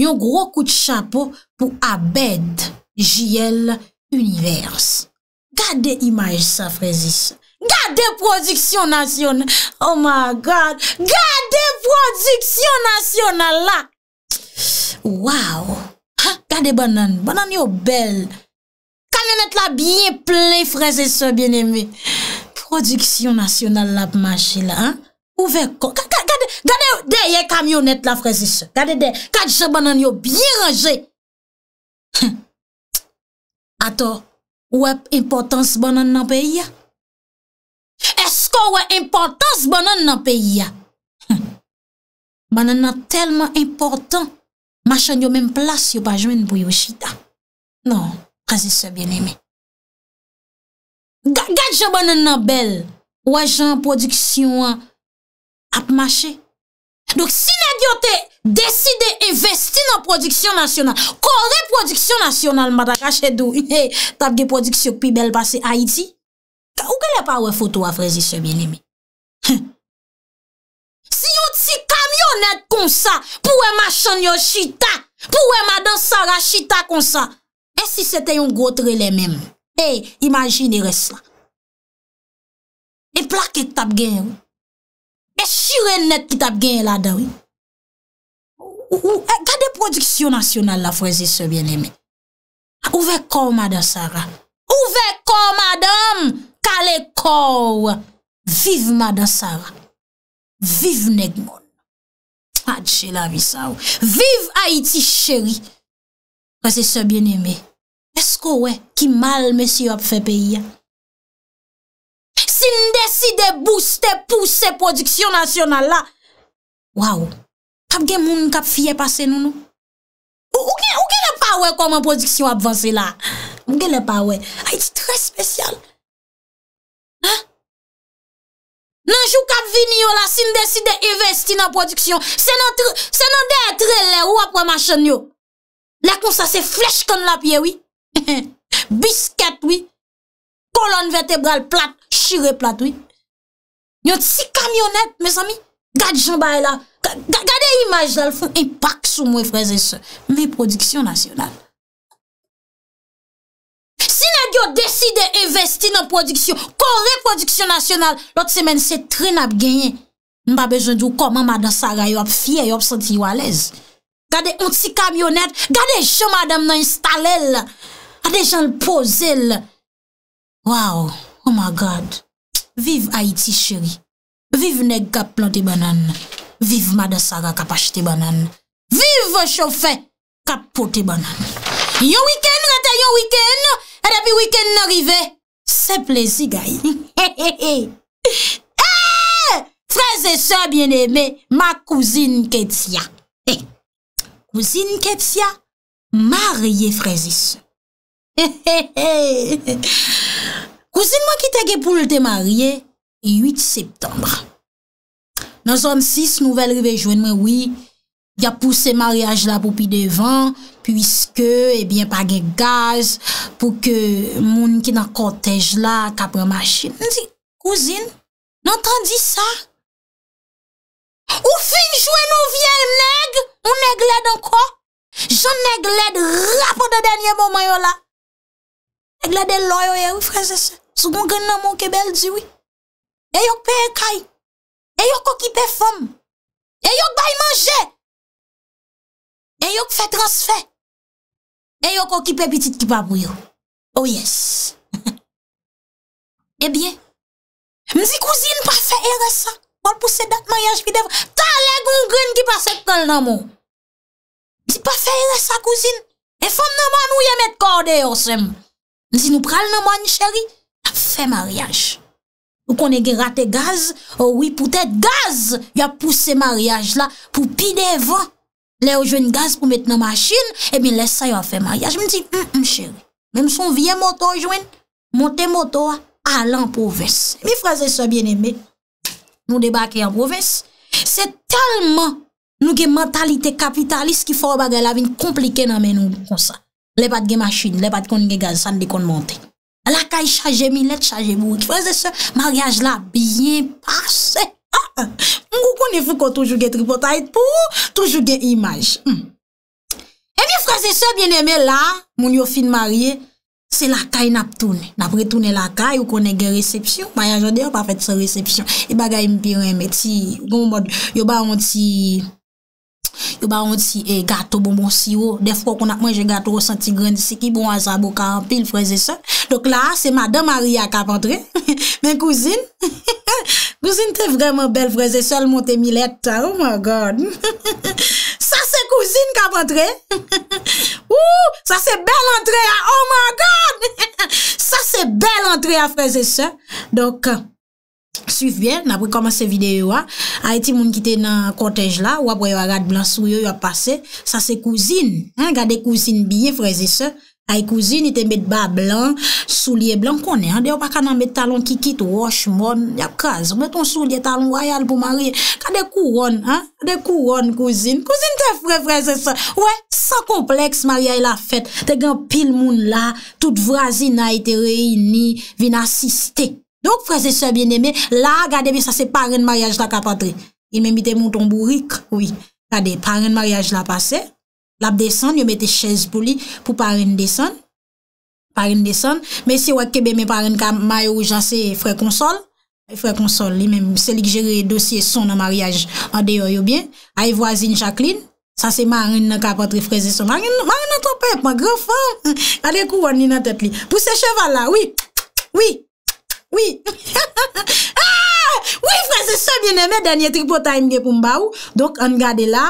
Yon gro kout chapo pou Abed JL Universe. Gade imaj sa, Frezis. Gade Produksyon Nasyon. Oh my God, gade Produksyon Nasyon ala. Waw, gade banan, banan yo bel. Kamyonet la byen pley freze se byen eme. Produksyon nasyonal la bmanje la. Ouvek ko. Gade yon kamyonet la freze se. Gade yon kajen banan yo byen reje. Ato. Ouwek importans banan nan peyi ya? Esko ouwek importans banan nan peyi ya? Banan nan telman importans. Machen yo men plas yo bajwen bouyo chita. Non. Frésil Sebyenimi. Gade japonnen nan bel, wajan prodiksyon ap mache. Dok si neg yo te deside investi nan prodiksyon nasyonal, kore prodiksyon nasyonal madakache dou, tapge prodiksyon pi bel pase Haiti, ka ouke le pa we fotou a Frésil Sebyenimi? Si yo ti kamyonet kon sa, pou we ma chan yo chita, pou we ma dansara chita kon sa, E si sete yon grotre lè mèm. E, imagine res la. E plakèk tap gen yon. E shire net ki tap gen yon la da wè. E, gade prodiksyon nasyonal la fwè zè se bèn lèmè. Ouvek kor madame Sara. Ouvek kor madame. Kale kor. Viv madame Sara. Viv negmon. Adjè la visaw. Viv Haiti chéri. Fwè zè se bèn lèmè. Esko wè ki mal mèsi wè ap fè peyi ya? Sin desi de booste pou se prodüksyon nasyonal la, waw, kap gen moun kap fie pase nou nou? Ou gen le pa wè koman prodüksyon ap vansi la? Ou gen le pa wè? A iti tre spesyal. Ha? Nanjou kap vini yo la, sin desi de investi nan prodüksyon, se nan detre le wè ap wè masyon yo. Lè kon sa se flech kon la piye wè. bisket wè kolon vertebral plat chire plat wè yon ti kamyonet mes ami gade jen bay la gade imaj dal foun impak sou mwen freze se mwen produksyon nasyonal si nan gyo deside investi nan produksyon kore produksyon nasyonal lot semen se tren ap genye mba bejoun di ou koman madan sara yop fie yop santi walez gade yon ti kamyonet gade jen madan nan instal el A dejan l'po zel. Wow. Oh my God. Viv Aiti chéri. Viv nek ka planti banan. Viv madasara ka pashti banan. Viv chofè. Ka poti banan. Yo wiken, rata yo wiken. E depi wiken n'arive. Se plezi gay. He eh! he he. He! Freze se bieneme. Ma kouzin ke tia. He. Eh, kouzin ke tia. Marye frezis. Kouzine mwen ki tege pou lte marye, 8 septembre. Nansan 6, nouvel rivejwen mwen, wii, ya pousse mariage eh la pou pi devan, pwiske, ebyen, page gaz, pou ke moun ki nan kotej la, kapre machin. Kouzine, nantan di sa? Ou finjwen nou vye nèg? Moun nèg led anko? Joun nèg led rap an de denye moun mayon la. E glade loyo ye ou fransese, sou goun goun nanmou ke bel diwi. E yok pe e kay, e yok o kipe fom, e yok bay manje, e yok fe transfè, e yok o kipe pitit ki pa bouyo. Oh yes! E bien, mzi kouzine pa fe ere sa, kol pou se datman yaj pi devan, ta le goun goun ki pa set kol nanmou. Mzi pa fe ere sa kouzine, e fom nanmou anou ye met korde yo se mou. Nisi nou pral nan mwany cheri, ap fè maryaj. Ou kon e gen rate gaz, ou oh oui pou tèt gaz, yo ap pousse se maryaj la pou pi devan. Le yo jwen gaz pou met nan machine, e mi lè sa yo ap fè maryaj. Mi nisi, m, mm, m mm, cheri, mèm son vie moto jwen, monte moto, alan pou vès. Mi fraze se bien eme, nou debake an pou vès. Se talman nou gen mentalite kapitalist ki fò bagè la vin komplike nan men nou kon sa. Le pat gen mashine, le pat kon gen gaz, san de kon monte. La kay chaje mi, let chaje mou. Frase se, maryaj la, biyen pase. Ah, ah. Mwen kou konen fou kon toujou gen tripotayt pou, toujou gen imaj. E vi frase se, biyen eme la, moun yo fin marye, se la kay nap toune. Napre toune la kay, ou konen gen resepsyon. Maryaj an de, ou pa fet se resepsyon. E bagay mpirem eti, bon, yo ba onti... Yo ba on di si, e eh, gato bonbon si yo, defro kon akman jen gato o santi gren disi ki bon an bon sabo ka an pil freze se. Dok la, se madan Maria kap entre, men kouzine, kouzine te vreman bel freze se al monte milet, oh my god. Sa se kouzine kap entre, ouh, sa se bel entre, oh my god, sa se bel entre a freze se. Suif bien, nan pou koman se videyo a A iti moun ki te nan kotej la Ou apre yo a gade blan sou yo yo a pase Sa se kouzine Gade kouzine biye freze se Ay kouzine ite met ba blan Sou liye blan konen Deyo pa kanan met talon ki kit Wosh mon, yap kaz Met ton sou liye talon wayal pou marie Gade kouron, kouzine Kouzine te fre freze se Ou e, sa kompleks marie la fet Te gen pil moun la Tout vrazine a ite reyni Vin asiste Donk freze se bieneme, la gade mi sa se parren maryaj la kapatri. Il me mite mouton bourik, oui. Kade, parren maryaj la pase. Lab desan, yo mette chez boli pou parren desan. Parren desan. Mesi wak kebe me parren ka mayou jase fre konsol. Fre konsol, li men, seli ki jere dosye son nan maryaj. A deyo yo bien. A yi wazin Jacqueline. Sa se marren na kapatri freze se. Marren nan ton pep, ma gre fèm. Kade kou wani nan tet li. Pou se cheval la, oui. mwen mwen mwen denye tripotaym ge pou mba ou donk an gade la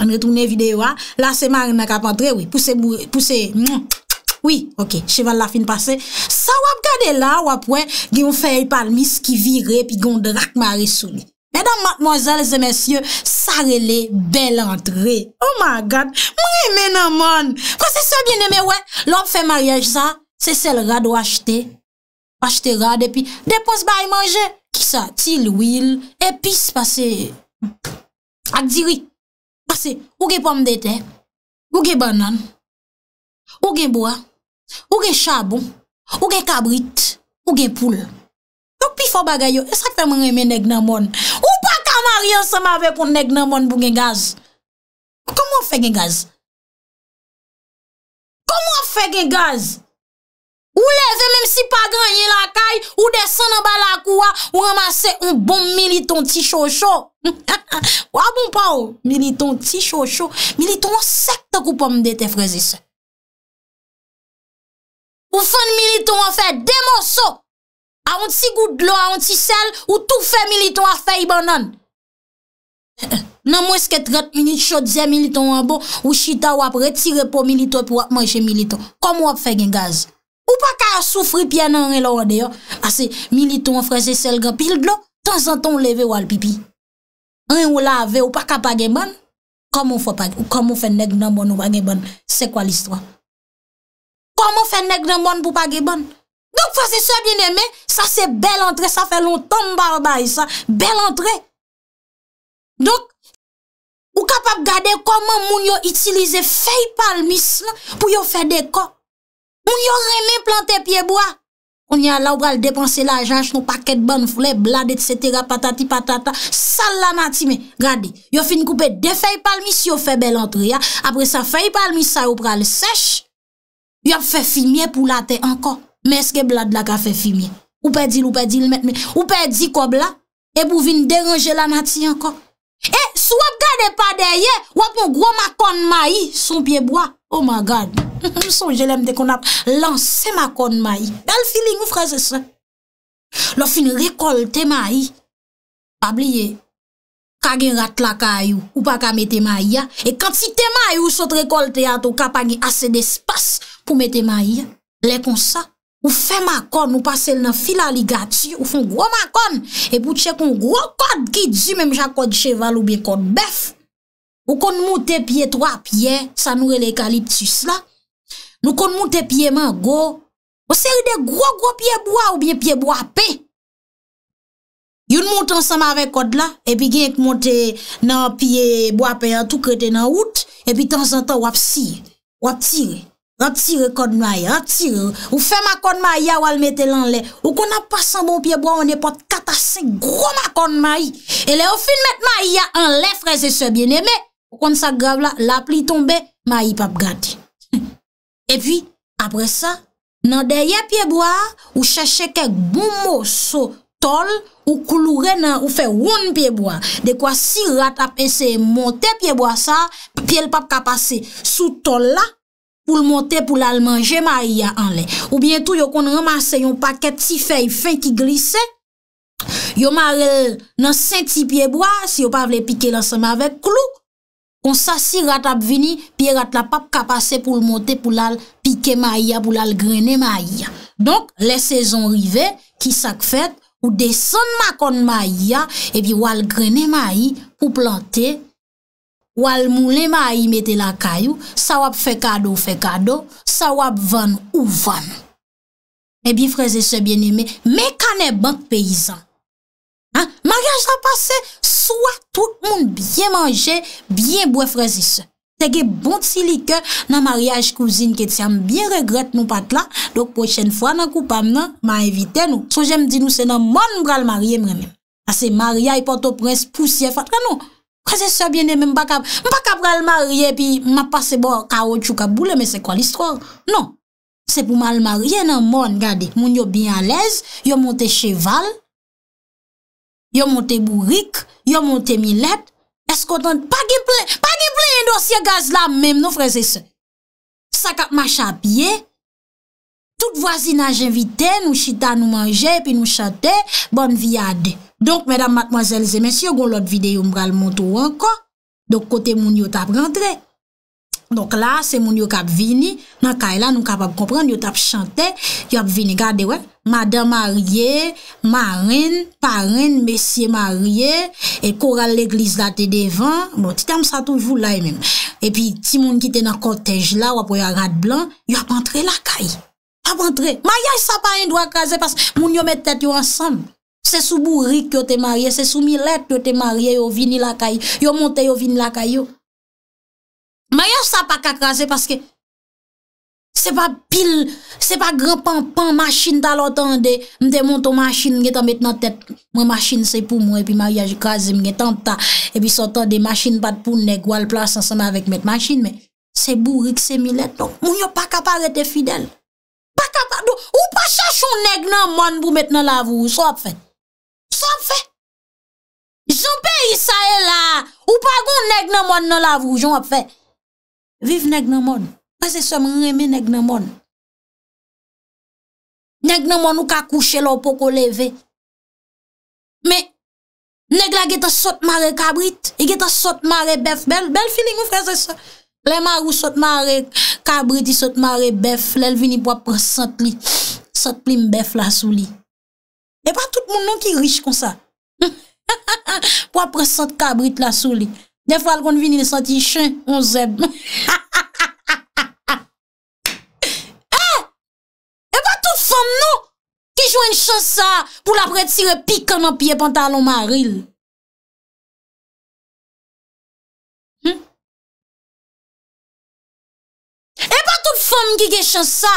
an retounen videyo a la seman an kapantre wè puse mwen mwen mwen wè ok cheval la fin pase sa wap gade la wap wè gen ou fey pal mis ki vire pi gonde rak mare sou li mwen mwen mwen mwen mwen sa rele bel antre oh my god mwen mwen mwen kon se se mwen mwen mwen lop fey maryej sa se sel ra do achte achte ra depi depons ba y manje Kisa, til, wil, epis, pase, ak ziri, pase, ou gen pom dete, ou gen banan, ou gen boa, ou gen shabon, ou gen kabrit, ou gen poule. Dok pi fò bagay yo, e sa fè mwen reme neg nan moun. Ou pa kamaryan se ma ve pou neg nan moun pou gen gaz. Komo fè gen gaz? Komo fè gen gaz? Ou leve menm si pa ganyen lakay, ou desan an ba lakouwa, ou ramase un bon militon ti chosho. Ou abon pa ou, militon ti chosho, militon an septe kou pa mde te freze se. Ou fon militon an fe demoso, an ti goudlo, an ti sel, ou tou fe militon an fe iban nan. Nan mweske tret, militon an bo, ou chita wap retire po militon, pou wap manche militon, kom wap fe gen gaz. Ou pa ka soufri piye nan ren lor an deyo, ase, milito an fraze selga pil glou, tan zan ton leve wal pipi. Ren ou lave, ou pa ka page ban, koman fwa page, ou koman fwen neg nan bon ou page ban, se kwa listwa? Koman fwen neg nan bon pou page ban? Donk fwa se se bieneme, sa se bel entre, sa fe lontan barbay sa, bel entre. Donk, ou kapap gade koman moun yo itilize fey palmis la, pou yo fwe deko. Moun yon remen plante pieboa On yon la ou pral depanse la janj nou paket ban Foule blade etc patati patata Sal la nati men Gade yon fin koupe de fey palmi si yon fe bel entre ya Apre sa fey palmi sa ou pral sech Yon fe fimiye pou late anko Men ske blade la ka fe fimiye Ou pedi loupedi lmetme Ou pedi kobla E bou vin derange la nati anko E sou wap gade pa deye Wap mou gro ma kon ma yi son pieboa Oh my god Nou son jelèm de kon ap lanse ma kon ma yi. Bel feeling ou fraze se. Lo fin rekol te ma yi. Pabliye, kagin rat laka yi ou pa ka mette ma yi ya. E kant si te ma yi ou sot rekol te yato, kapanye ase de spas pou mette ma yi ya. Lè kon sa, ou fe ma kon, ou pasel nan fila li gati, ou fon gro ma kon. E pou tse kon gro kod ki di, menm jan kod cheval ou ben kod bef. Ou kon moutè piye, ou kon moutè piye, sa noure le kalip tis la. Nou kon moun te pye man gwo, o seri de gwo gwo pye bwa ou bie pye bwa pe. Yon moun tan san ma ve kod la, epi gen ek moun te nan pye bwa pe an tou krete nan wout, epi tan san tan wap sire, wap sire, wap sire kod may, wap sire, ou fe ma kod may ya wal mette lan le, ou kon ap pasan bon pye bwa, ou ne pot katase, gro ma kod may, e le ou fin mette may ya an le freze se bine, ou kon sa grav la, la pli tombe, may pap gade. E pi, apre sa, nan deye pyeboa, ou chèche kek boumou sou tol ou koulou re nan ou fè woun pyeboa. Dè kwa si rat apense monte pyeboa sa, pye l pap kapase sou tol la pou l monte pou l almanje ma yia anle. Ou bientou yo kon remase yon paket si fèy fèy ki glise, yo ma rel nan senti pyeboa si yo pa vle pike l ansama vek klou. Kon sa si rat ap vini, pi rat la pap kapase pou l monte pou lal pike ma aya, pou lal grene ma aya. Donk, le sezon rive, ki sak fet, pou deson makon ma aya, e bi wal grene ma aya pou plante, wal moule ma aya mette la kayou, sa wap fe kado fe kado, sa wap van ou van. E bi freze se bieneme, me kane bank peyizan. Ha, ma gaj la pase? Swa tout moun byen manje, byen boue frezise. Sege bon ti li ke nan maryaj kouzine ke ti am byen regrete nou pat la, dok pochen fwa nan koupam nan, ma evite nou. So jem di nou se nan moun mbral marye mremen. Ase maryay, poto pres, pousye, fat, kwa nou? Kwa se se bine men mbakab, mbakab mbral marye, pi ma pase bo karo chou ka boule, me se kwa listor? Non, se pou mbral marye nan moun, gade, moun yo byen alez, yo monte cheval, Yon monte bourik, yon monte milet, eskotan pa giple, pa giple yon dosye gaz la mèm nou freze se. Sakap ma chapye, tout vwazina jenvite, nou chita nou manje, pi nou chate, bon viade. Donk mèdam matmwazel zemes, yon gon lot vide yon mral mwoto wanko, donk kote moun yot ap rentre. Donk la, se moun yo kap vini, nan kay e la nou kap ap komprende, yo tap chante, yo ap vini. Gade wè, madame mariè, marine, parène, messie mariè, et koral l'eglise la te devan. Bon, ti tam sa toujou la e men. E pi ti moun ki te nan kotej la wap wè yon rad blan, yo ap entre lakay. Ape entre. Ma yay sa parène do akaze, pas moun yo met tèt yo ansam. Se sou bourri ki yo te mariè, se sou milè ki yo te mariè, yo vini lakay. Yo monte yo vini lakay yo. Ma yon sa pa kakra, se paske se pa pil, se pa gran pan pan, maschine ta lotan de mte monto maschine, mwen te met nan tet mwen maschine se pou mwen, epi ma yon kaze mwen te anta, epi sotan de maschine pat pou nek, wal plas ansama avèk met maschine, men, se bourik se milet, nou, mwen yon pa kapare te fidel pa kapare, nou, ou pa chache yon nek nan mon pou met nan lavou sou ap fè, sou ap fè joun pe yon sa e la ou pa goun nek nan mon nan lavou, joun ap fè Viv nèk nan moun. Kwa se se mwen reme nèk nan moun. Nèk nan moun ou ka kouche lò pou ko leve. Me, nèk la geta sot mare kabrit. I geta sot mare bef. Bel finik mwen fwa se se. Le marou sot mare kabrit. I sot mare bef. Lèl vini pwa pre sot li. Sot li mbef la sou li. E pa tout moun nan ki rich kon sa. Pwa pre sot kabrit la sou li. De fwa l kon vini le santi chen, on zeb. Ha ha ha ha ha ha! Ha! E eh! ba eh, tout fom nou, ki jwen chen sa, pou la pretire pik an an piye pantalon maril. Hmm? E eh, ba tout fom ki gen chen sa,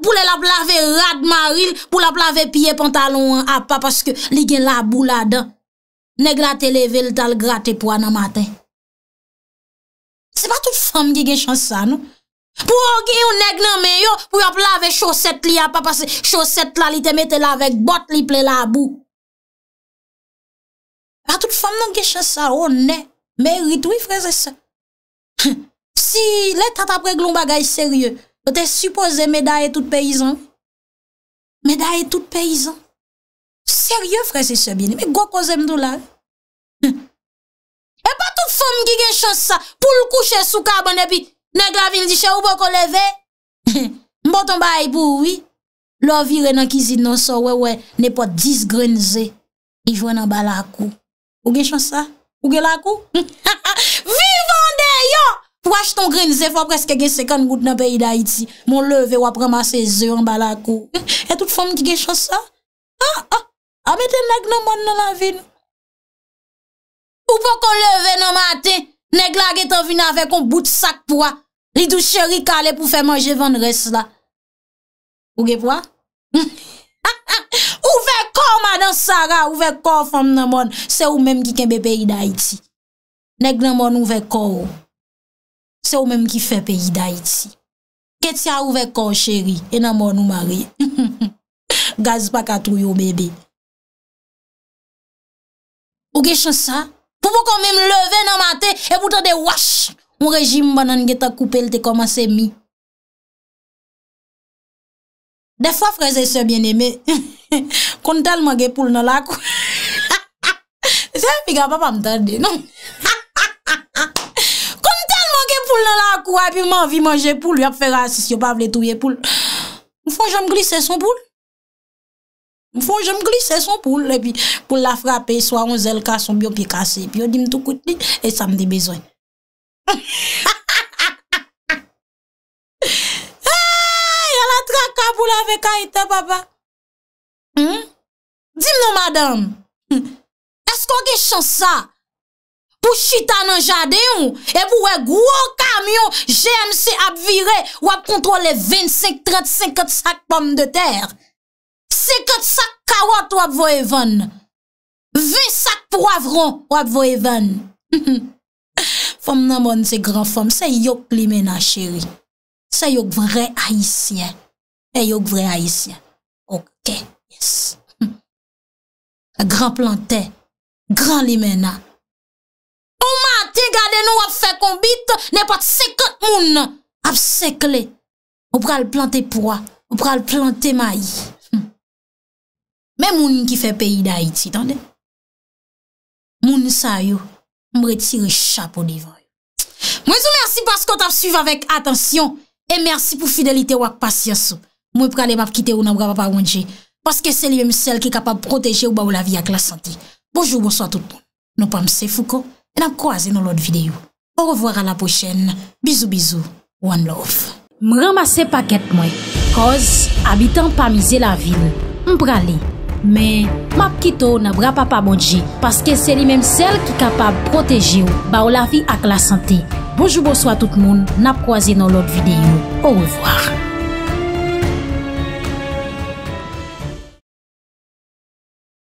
pou le la plave rad maril, pou la plave piye pantalon an apa, paske li gen la bou la dan. Ne grate leve, l tal grate pou anamate. Se pa tout fom di ge chansa nou. Pou ou ki ou neg nan men yo, pou yo plave choset li a papase, choset la li te mete lave, bot li ple la bou. Pa tout fom nan ge chansa, ou ne, me ritou i freze sa. Si le tat apre glou bagay serye, ou te suppose meda e tout peyizan. Meda e tout peyizan. Seryo fre se se bine, mi go koze mdou la? E pa tout fom ki gen chansa, pou l kouche sou kaban e pi, ne gravin di che ou bo kon leve? Mbo ton ba aipou oui, lo vi re nan kizid nan so we we, ne po 10 grenze, i vwen an bala akou. Ou gen chansa? Ou gen lakou? Vivan de yo! Po waj ton grenze, fwa preske gen sekon gout nan peyi da iti. Mon leve wapreman se ze an bala akou. E tout fom ki gen chansa? Ha ha! A meten neg nanman nan la vin. Ou pou kon leve nan maten. Neg la getan vin avè kon bout sak pou a. Li dou chéri kale pou fè manje van res la. Ou ge pou a? Ouve kor manan Sara. Ouve kor fèm nanman. Se ou menm ki kenbe peyi da iti. Neg nanman ouve kor. Se ou menm ki fè peyi da iti. Kè ti a ouve kor chéri. E nanman ou mare. Gaz pa katou yo bebe. Ou gè chan sa, pou pou kon mè m levè nan matè, e boutan de wach, mou rejim banan gè ta koupèl te koman se mi. De fwa freze se bien non? eme, kon tel man gè poul nan lakou, se figa pa pa m tardè, non? Kon tel man gè poul nan lakou, api m anvi manje poul, yap fè rasis yo pa vle touye poul. Mou fon jom glisse son poul? Fon jom glise son pou la frape So ah, hmm? hmm? a on zel ka son biyo pi kase Pi yo dim tou koute li E sa m de bezon Ha ha ha ha ha Ha la traka pou la vek a ite baba Hmm Dim nou madame Esko ge chansa Pou chita nan jade yon E pou we gwo kamyon GMC ap vire Ou ap kontrole 25, 30, 55 pomme de ter Psekot sak kawot wap vo evan. Ve sak poavron wap vo evan. Fom nan moun se gran fom. Se yok li mena cheri. Se yok vre haisyen. Se yok vre haisyen. Ok, yes. Gran planten. Gran li mena. Ou mati gade nou wap fe konbite. Ne pat sekot moun nan. Ap sekle. Ou pral planten poa. Ou pral planten mayi. Men moun ki fe peyi da Haiti, tande? Moun sa yo, mre ti rechapo divan yo. Mwen sou mersi paskot ap suyve avèk atensyon, e mersi pou fidelite wak pasyansou. Mwen prale map kite ou nan mwrapa pa wanje, paske se li mwen sel ki kapab proteje ou ba ou la vi ak la santi. Bojou, bonso a tout bon. Non pa mse fouko, e nan kwa ze nou lot videyo. Ou revoar a la pochen. Bizou, bizou. One love. Mwen ramase paket mwen. Koz, abitan pa mize la vil. Mprale. Men, map kito nan bra papamonji, paske seri menm sel ki kapab proteji ou, ba ou la fi ak la sante. Bojou bojou a tout moun, nap kwa zi nan lot videyo. Ou revoar.